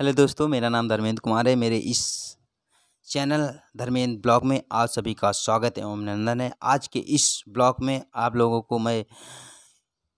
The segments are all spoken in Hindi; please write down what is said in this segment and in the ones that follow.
हेलो दोस्तों मेरा नाम धर्मेंद्र कुमार है मेरे इस चैनल धर्मेंद्र ब्लॉग में आप सभी का स्वागत एवं अभिनंदन है आज के इस ब्लॉग में आप लोगों को मैं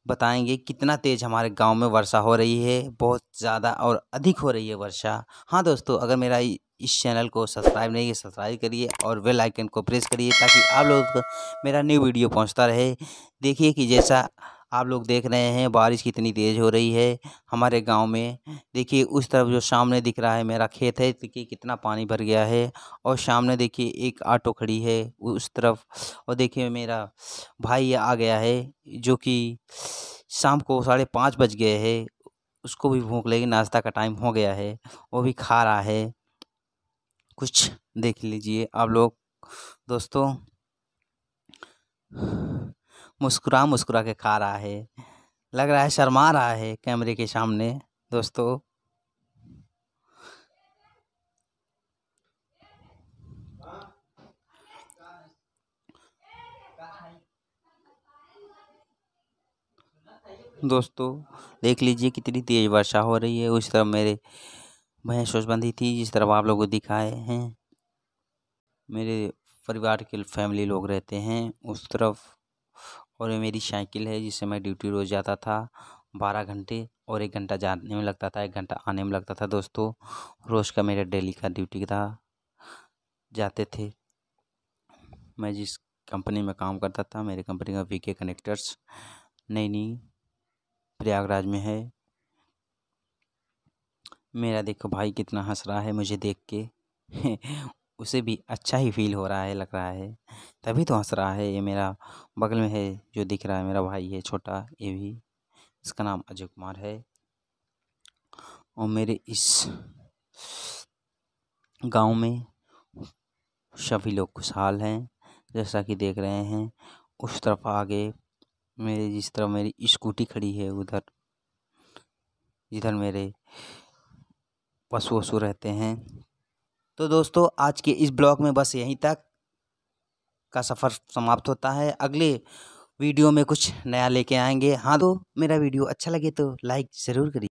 बताएंगे कितना तेज़ हमारे गांव में वर्षा हो रही है बहुत ज़्यादा और अधिक हो रही है वर्षा हाँ दोस्तों अगर मेरा इस चैनल को सब्सक्राइब नहीं है सब्सक्राइब करिए और वेल आइकन को प्रेस करिए ताकि आप लोगों को मेरा न्यू वीडियो पहुँचता रहे देखिए कि जैसा आप लोग देख रहे हैं बारिश कितनी तेज़ हो रही है हमारे गांव में देखिए उस तरफ जो सामने दिख रहा है मेरा खेत है देखिए कितना पानी भर गया है और सामने देखिए एक ऑटो खड़ी है उस तरफ और देखिए मेरा भाई आ गया है जो कि शाम को साढ़े पाँच बज गए है उसको भी भूख लगी नाश्ता का टाइम हो गया है वो भी खा रहा है कुछ देख लीजिए आप लोग दोस्तों मुस्कुरा मुस्कुरा के खा रहा है लग रहा है शर्मा रहा है कैमरे के सामने दोस्तों दोस्तों देख लीजिए कितनी तेज़ वर्षा हो रही है उस तरफ मेरे भैंस बंधी थी जिस तरफ आप लोगों को दिखाए हैं मेरे परिवार के फैमिली लोग रहते हैं उस तरफ और ये मेरी साइकिल है जिससे मैं ड्यूटी रोज़ जाता था बारह घंटे और एक घंटा जाने में लगता था एक घंटा आने में लगता था दोस्तों रोज़ का मेरा डेली का ड्यूटी था जाते थे मैं जिस कंपनी में काम करता था मेरे कंपनी का वी के कनेक्टर्स नई नई प्रयागराज में है मेरा देखो भाई कितना हंस रहा है मुझे देख के उसे भी अच्छा ही फील हो रहा है लग रहा है तभी तो हँस रहा है ये मेरा बगल में है जो दिख रहा है मेरा भाई है छोटा ये भी इसका नाम अजय कुमार है और मेरे इस गांव में सभी लोग खुशहाल हैं जैसा कि देख रहे हैं उस तरफ आगे मेरे जिस तरफ मेरी स्कूटी खड़ी है उधर जिधर मेरे पशु वसु रहते हैं तो दोस्तों आज के इस ब्लॉग में बस यहीं तक का सफ़र समाप्त होता है अगले वीडियो में कुछ नया लेके आएंगे हाँ तो मेरा वीडियो अच्छा लगे तो लाइक ज़रूर करिए